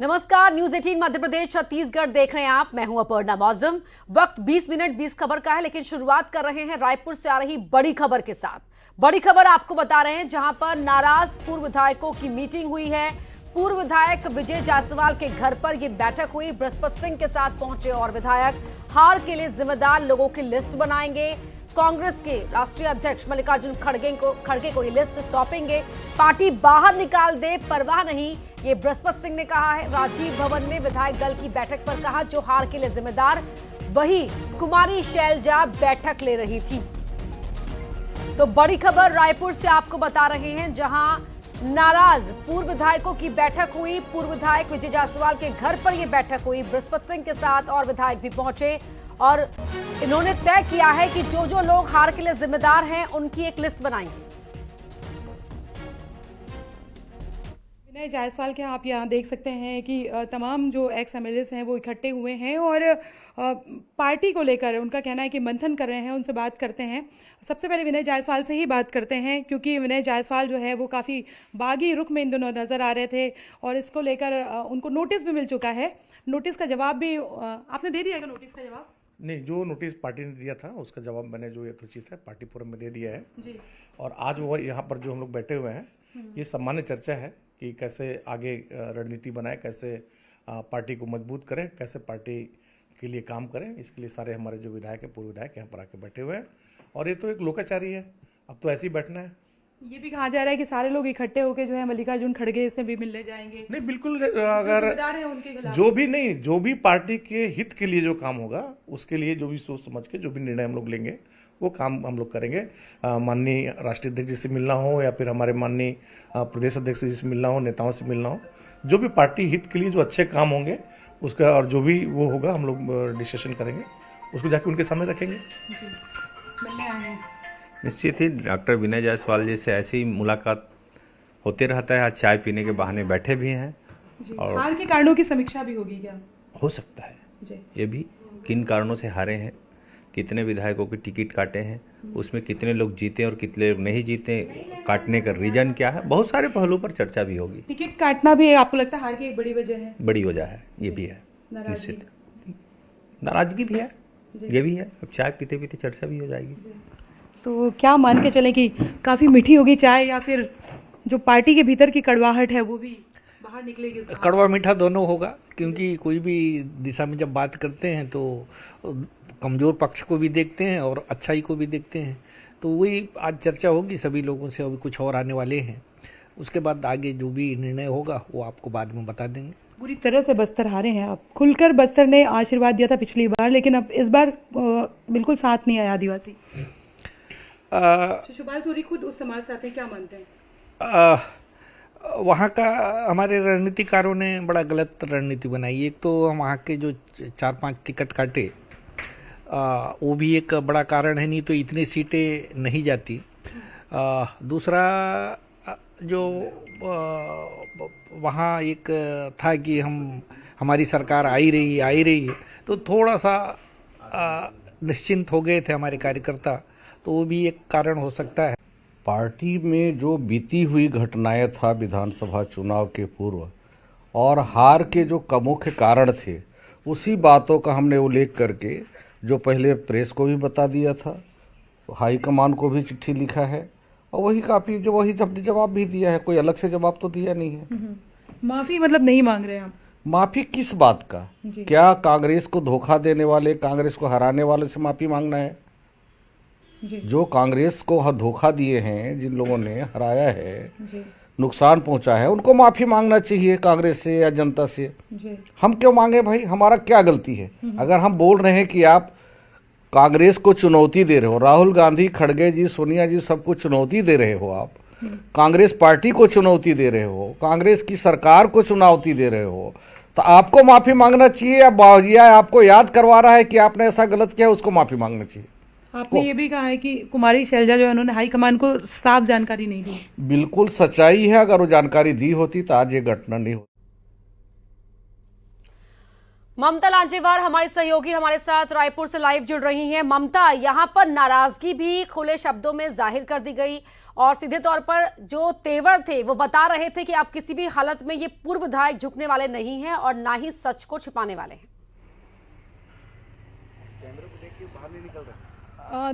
नमस्कार न्यूज 18 मध्य प्रदेश छत्तीसगढ़ देख रहे हैं आप मैं हूं अपर्णा मौजम वक्त 20 मिनट 20 खबर का है लेकिन शुरुआत कर रहे हैं रायपुर से आ रही बड़ी खबर के साथ बड़ी खबर आपको बता रहे हैं जहां पर नाराज पूर्व विधायकों की मीटिंग हुई है पूर्व विधायक विजय जायसवाल के घर पर यह बैठक हुई बृहस्पत सिंह के साथ पहुंचे और विधायक हार के लिए जिम्मेदार लोगों की लिस्ट बनाएंगे कांग्रेस के राष्ट्रीय अध्यक्ष मल्लिकार्जुन खड़गे को खड़गे को ये लिस्ट सौंपेंगे पार्टी बाहर निकाल दे परवाह नहीं ये बृहस्पत सिंह ने कहा है राजीव भवन में विधायक दल की बैठक पर कहा जो हार के लिए जिम्मेदार वही कुमारी शैलजा बैठक ले रही थी तो बड़ी खबर रायपुर से आपको बता रहे हैं जहां नाराज पूर्व विधायकों की बैठक हुई पूर्व विधायक विजय जायसवाल के घर पर यह बैठक हुई बृहस्पत सिंह के साथ और विधायक भी पहुंचे और इन्होंने तय किया है कि जो जो लोग हार के लिए जिम्मेदार हैं उनकी एक लिस्ट बनाएंगे विनय जायसवाल के आप यहाँ देख सकते हैं कि तमाम जो एक्स एम हैं वो इकट्ठे हुए हैं और पार्टी को लेकर उनका कहना है कि मंथन कर रहे हैं उनसे बात करते हैं सबसे पहले विनय जायसवाल से ही बात करते हैं क्योंकि विनय जायसवाल जो है वो काफ़ी बागी रुख में इन दोनों नज़र आ रहे थे और इसको लेकर उनको नोटिस भी मिल चुका है नोटिस का जवाब भी आपने दे दिया नोटिस का जवाब नहीं जो नोटिस पार्टी ने दिया था उसका जवाब मैंने जो यथोचित है पार्टी फोरम में दे दिया है जी। और आज वो यहाँ पर जो हम लोग बैठे हुए हैं हम्म। ये सामान्य चर्चा है कि कैसे आगे रणनीति बनाए कैसे पार्टी को मजबूत करें कैसे पार्टी के लिए काम करें इसके लिए सारे हमारे जो विधायक हैं पूर्व विधायक यहाँ पर आके बैठे हुए हैं और ये तो एक लोकाचारी है अब तो ऐसे ही बैठना है ये भी कहा जा रहा है कि सारे लोग इकट्ठे होकर जो है मल्लिकार्जुन खड़गे से भी मिलने जाएंगे नहीं बिल्कुल अगर जो भी नहीं जो भी पार्टी के हित के लिए जो काम होगा उसके लिए जो भी सोच समझ के जो भी निर्णय हम लोग लेंगे वो काम हम लोग करेंगे माननीय राष्ट्रीय अध्यक्ष जी से मिलना हो या फिर हमारे माननीय प्रदेश अध्यक्ष जी से मिलना हो नेताओं से मिलना हो जो भी पार्टी हित के लिए जो अच्छे काम होंगे उसका और जो भी वो होगा हम लोग डिस्कशन करेंगे उसको जाके उनके सामने रखेंगे निश्चित ही डॉक्टर विनय जायसवाल जी से ऐसी मुलाकात होते रहता है आज चाय पीने के बहाने बैठे भी हैं और हार के कारणों की समीक्षा भी होगी क्या हो सकता है ये भी किन कारणों से हारे हैं कितने विधायकों के टिकट काटे हैं उसमें कितने लोग जीते और कितने लोग नहीं जीते काटने का रीजन क्या है बहुत सारे पहलुओं पर चर्चा भी होगी टिकट काटना भी आपको लगता है हार की एक बड़ी वजह है बड़ी वजह है ये भी है निश्चित नाराजगी भी है ये भी है अब चाय पीते पीते चर्चा भी हो जाएगी तो क्या मान के चलें कि काफ़ी मीठी होगी चाय या फिर जो पार्टी के भीतर की कड़वाहट है वो भी बाहर निकलेगी कड़वा मीठा दोनों होगा क्योंकि कोई भी दिशा में जब बात करते हैं तो कमज़ोर पक्ष को भी देखते हैं और अच्छाई को भी देखते हैं तो वही आज चर्चा होगी सभी लोगों से अभी कुछ और आने वाले हैं उसके बाद आगे जो भी निर्णय होगा वो आपको बाद में बता देंगे पूरी तरह से बस्तर हारे हैं आप खुलकर बस्तर ने आशीर्वाद दिया था पिछली बार लेकिन अब इस बार बिल्कुल साथ नहीं आया आदिवासी सूरी खुद उस समाज से आते हैं क्या मानते हैं वहाँ का हमारे रणनीतिकारों ने बड़ा गलत रणनीति बनाई एक तो वहाँ के जो चार पांच टिकट काटे आ, वो भी एक बड़ा कारण है नहीं तो इतनी सीटें नहीं जाती आ, दूसरा जो वहाँ एक था कि हम हमारी सरकार आई रही आई रही है तो थोड़ा सा आ, निश्चिंत हो गए थे हमारे कार्यकर्ता तो वो भी एक कारण हो सकता है पार्टी में जो बीती हुई घटनाएं था विधानसभा चुनाव के पूर्व और हार के जो कमुख्य कारण थे उसी बातों का हमने उल्लेख करके जो पहले प्रेस को भी बता दिया था हाईकमान को भी चिट्ठी लिखा है और वही काफी जो वही अपने जवाब भी दिया है कोई अलग से जवाब तो दिया नहीं है हम्म। माफी मतलब नहीं मांग रहे आप माफी किस बात का क्या कांग्रेस को धोखा देने वाले कांग्रेस को हराने वाले से माफी मांगना है जो कांग्रेस को हर धोखा दिए हैं जिन लोगों ने हराया है नुकसान पहुंचा है उनको माफी मांगना चाहिए कांग्रेस से या जनता से हम क्यों मांगे भाई हमारा क्या गलती है हम्म। अगर हम बोल रहे हैं कि आप कांग्रेस को चुनौती दे रहे हो राहुल गांधी खड़गे जी सोनिया जी सबको चुनौती दे रहे हो आप हम्म। कांग्रेस पार्टी को चुनौती दे रहे हो कांग्रेस की सरकार को चुनौती दे रहे हो तो आपको माफी मांगना चाहिए या बाजिया आपको याद करवा रहा है कि आपने ऐसा गलत किया उसको माफी मांगना चाहिए आपने ये भी कहा है कि कुमारी शैलजा जो है उन्होंने हाईकमान को साफ जानकारी नहीं दी बिल्कुल सच्चाई है अगर वो जानकारी दी होती तो आज ये घटना नहीं होती ममता लांजेवार हमारे सहयोगी हमारे साथ रायपुर से लाइव जुड़ रही हैं ममता यहां पर नाराजगी भी खुले शब्दों में जाहिर कर दी गई और सीधे तौर पर जो तेवर थे वो बता रहे थे कि आप किसी भी हालत में ये पूर्व विधायक झुकने वाले नहीं हैं और ना ही सच को छिपाने वाले हैं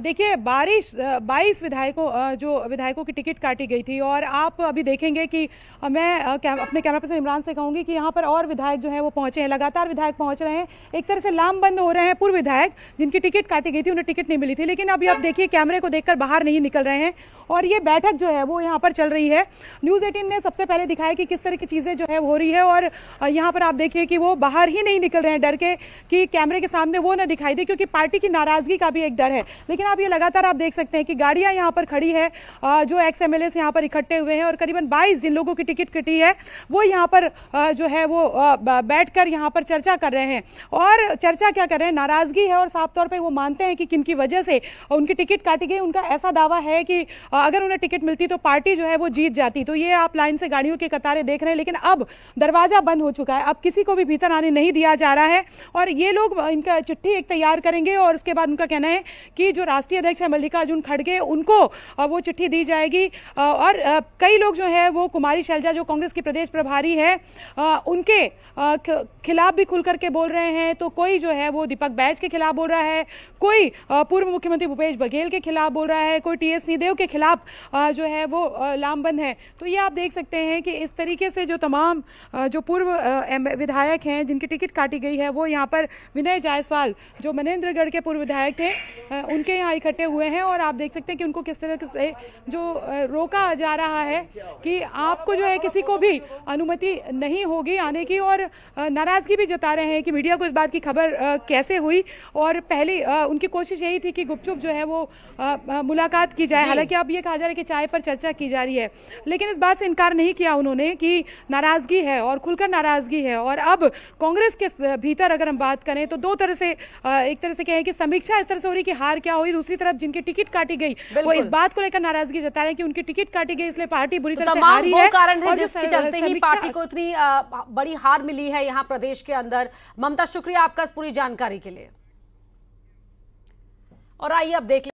देखिए बारिश बाईस विधायकों जो विधायकों की टिकट काटी गई थी और आप अभी देखेंगे कि मैं कैम, अपने कैमरा पर्सन इमरान से कहूंगी कि यहाँ पर और विधायक जो है वो पहुंचे हैं लगातार विधायक पहुंच रहे हैं एक तरह से लामबंद हो रहे हैं पूर्व विधायक जिनकी टिकट काटी गई थी उन्हें टिकट नहीं मिली थी लेकिन अभी आप देखिए कैमरे को देख बाहर नहीं निकल रहे हैं और ये बैठक जो है वो यहाँ पर चल रही है न्यूज़ एटीन ने सबसे पहले दिखाया कि किस तरह की चीज़ें जो है हो रही है और यहाँ पर आप देखिए कि वो बाहर ही नहीं निकल रहे हैं डर के कि कैमरे के सामने वो ना दिखाई दे क्योंकि पार्टी की नाराज़गी का भी एक डर है लेकिन आप ये लगातार आप देख सकते हैं कि गाड़ियां यहाँ पर खड़ी है जो एक्स एम एल यहाँ पर इकट्ठे हुए हैं और करीबन 22 जिन लोगों की टिकट कटी है वो यहाँ पर जो है वो बैठ कर यहाँ पर चर्चा कर रहे हैं और चर्चा क्या कर रहे हैं नाराज़गी है और साफ तौर पर वो मानते हैं कि किन की वजह से उनकी टिकट काटी गई उनका ऐसा दावा है कि अगर उन्हें टिकट मिलती तो पार्टी जो है वो जीत जाती तो ये आप लाइन से गाड़ियों की कतारें देख रहे हैं लेकिन अब दरवाज़ा बंद हो चुका है अब किसी को भी भीतर आने नहीं दिया जा रहा है और ये लोग इनका चिट्ठी एक तैयार करेंगे और उसके बाद उनका कहना है कि कि जो राष्ट्रीय अध्यक्ष है मल्लिकार्जुन खड़गे उनको वो चिट्ठी दी जाएगी और कई लोग जो है वो कुमारी शैलजा जो कांग्रेस की प्रदेश प्रभारी है उनके खिलाफ भी खुल करके बोल रहे हैं तो कोई जो है वो दीपक बैज के खिलाफ बोल रहा है कोई पूर्व मुख्यमंत्री भूपेश बघेल के खिलाफ बोल रहा है कोई टी एस सिंहदेव के खिलाफ जो है वो लामबंद है तो ये आप देख सकते हैं कि इस तरीके से जो तमाम जो पूर्व विधायक हैं जिनकी टिकट काटी गई है वो यहाँ पर विनय जायसवाल जो मनेन्द्रगढ़ के पूर्व विधायक थे उनके यहाँ इकट्ठे हुए हैं और आप देख सकते हैं कि उनको किस तरह से जो रोका जा रहा है कि आपको जो है किसी को भी अनुमति नहीं होगी आने की और नाराज़गी भी जता रहे हैं कि मीडिया को इस बात की खबर कैसे हुई और पहले उनकी कोशिश यही थी कि गुपचुप जो है वो मुलाकात की जाए हालांकि अब ये कहा जा रहा है कि चाय पर चर्चा की जा रही है लेकिन इस बात से इनकार नहीं किया उन्होंने कि नाराज़गी है और खुलकर नाराज़गी है और अब कांग्रेस के भीतर अगर हम बात करें तो दो तरह से एक तरह से कहें कि समीक्षा इस तरह से हो रही कि हार क्या हुई दूसरी तरफ जिनकी टिकट काटी गई वो इस बात को लेकर नाराजगी जता रहे हैं कि उनकी टिकट काटी गई इसलिए पार्टी बुरी तो तरह से हारी है कारण जिसके चलते ही पार्टी को इतनी बड़ी हार मिली है यहाँ प्रदेश के अंदर ममता शुक्रिया आपका इस पूरी जानकारी के लिए और आइए अब देख